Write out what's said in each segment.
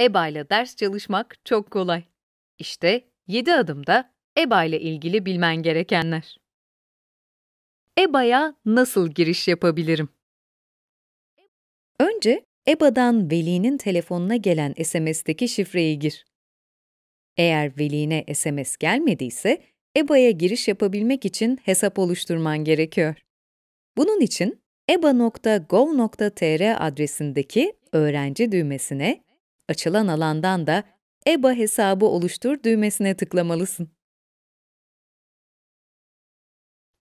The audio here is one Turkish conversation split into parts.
EBA ile ders çalışmak çok kolay. İşte 7 adımda EBA ile ilgili bilmen gerekenler. EBA'ya nasıl giriş yapabilirim? Önce EBA'dan velinin telefonuna gelen SMS'teki şifreyi gir. Eğer veline SMS gelmediyse, EBA'ya giriş yapabilmek için hesap oluşturman gerekiyor. Bunun için eba.gov.tr adresindeki öğrenci düğmesine Açılan alandan da EBA hesabı oluştur düğmesine tıklamalısın.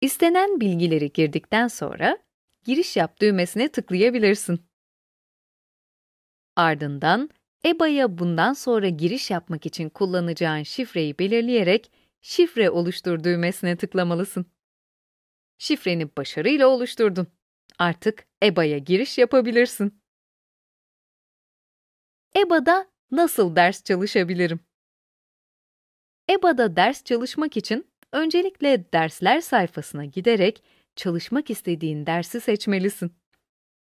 İstenen bilgileri girdikten sonra giriş yap düğmesine tıklayabilirsin. Ardından EBA'ya bundan sonra giriş yapmak için kullanacağın şifreyi belirleyerek şifre oluştur düğmesine tıklamalısın. Şifreni başarıyla oluşturdun. Artık EBA'ya giriş yapabilirsin. EBA'da nasıl ders çalışabilirim? EBA'da ders çalışmak için öncelikle dersler sayfasına giderek çalışmak istediğin dersi seçmelisin.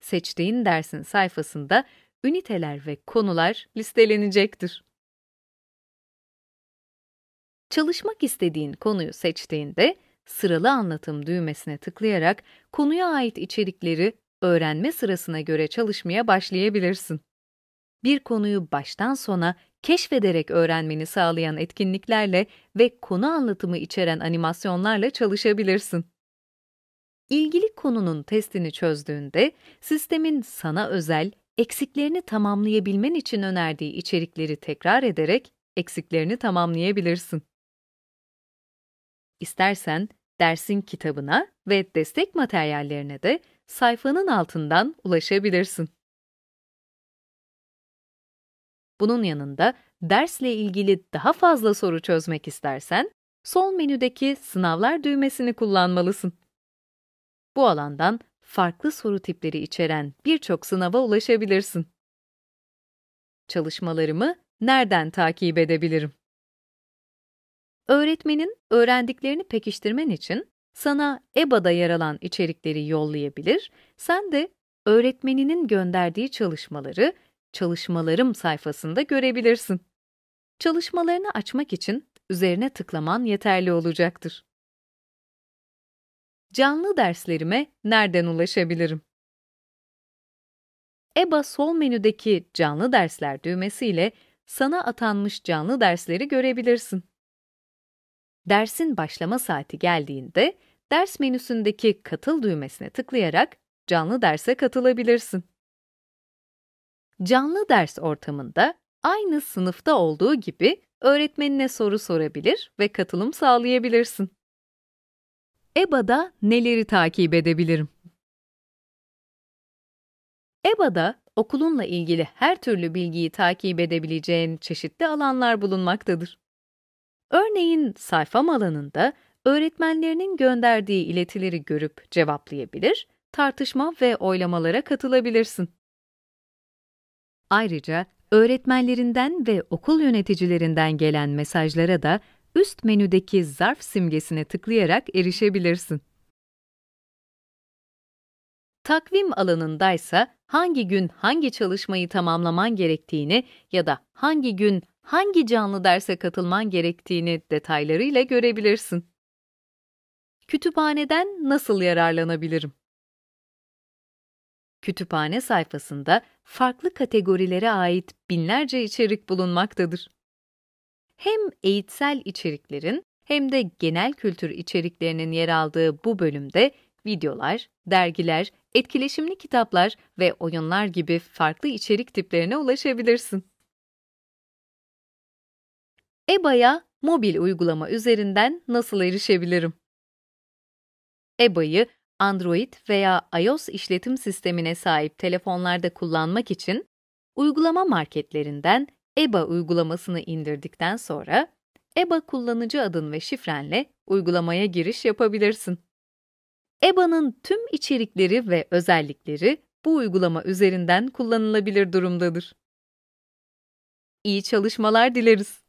Seçtiğin dersin sayfasında üniteler ve konular listelenecektir. Çalışmak istediğin konuyu seçtiğinde sıralı anlatım düğmesine tıklayarak konuya ait içerikleri öğrenme sırasına göre çalışmaya başlayabilirsin bir konuyu baştan sona keşfederek öğrenmeni sağlayan etkinliklerle ve konu anlatımı içeren animasyonlarla çalışabilirsin. İlgili konunun testini çözdüğünde sistemin sana özel eksiklerini tamamlayabilmen için önerdiği içerikleri tekrar ederek eksiklerini tamamlayabilirsin. İstersen dersin kitabına ve destek materyallerine de sayfanın altından ulaşabilirsin. Bunun yanında dersle ilgili daha fazla soru çözmek istersen sol menüdeki sınavlar düğmesini kullanmalısın. Bu alandan farklı soru tipleri içeren birçok sınava ulaşabilirsin. Çalışmalarımı nereden takip edebilirim? Öğretmenin öğrendiklerini pekiştirmen için sana EBA'da yer alan içerikleri yollayabilir, sen de öğretmeninin gönderdiği çalışmaları çalışmalarım sayfasında görebilirsin. Çalışmalarını açmak için üzerine tıklaman yeterli olacaktır. Canlı derslerime nereden ulaşabilirim? EBA sol menüdeki canlı dersler düğmesiyle sana atanmış canlı dersleri görebilirsin. Dersin başlama saati geldiğinde ders menüsündeki katıl düğmesine tıklayarak canlı derse katılabilirsin. Canlı ders ortamında aynı sınıfta olduğu gibi öğretmenine soru sorabilir ve katılım sağlayabilirsin. EBA'da neleri takip edebilirim? EBA'da okulunla ilgili her türlü bilgiyi takip edebileceğin çeşitli alanlar bulunmaktadır. Örneğin sayfam alanında öğretmenlerinin gönderdiği iletileri görüp cevaplayabilir, tartışma ve oylamalara katılabilirsin. Ayrıca öğretmenlerinden ve okul yöneticilerinden gelen mesajlara da üst menüdeki zarf simgesine tıklayarak erişebilirsin. Takvim alanındaysa hangi gün hangi çalışmayı tamamlaman gerektiğini ya da hangi gün hangi canlı derse katılman gerektiğini detaylarıyla görebilirsin. Kütüphaneden nasıl yararlanabilirim? Kütüphane sayfasında farklı kategorilere ait binlerce içerik bulunmaktadır. Hem eğitsel içeriklerin hem de genel kültür içeriklerinin yer aldığı bu bölümde videolar, dergiler, etkileşimli kitaplar ve oyunlar gibi farklı içerik tiplerine ulaşabilirsin. EBA'ya mobil uygulama üzerinden nasıl erişebilirim? EBA'yı Android veya iOS işletim sistemine sahip telefonlarda kullanmak için uygulama marketlerinden EBA uygulamasını indirdikten sonra EBA kullanıcı adın ve şifrenle uygulamaya giriş yapabilirsin. EBA'nın tüm içerikleri ve özellikleri bu uygulama üzerinden kullanılabilir durumdadır. İyi çalışmalar dileriz.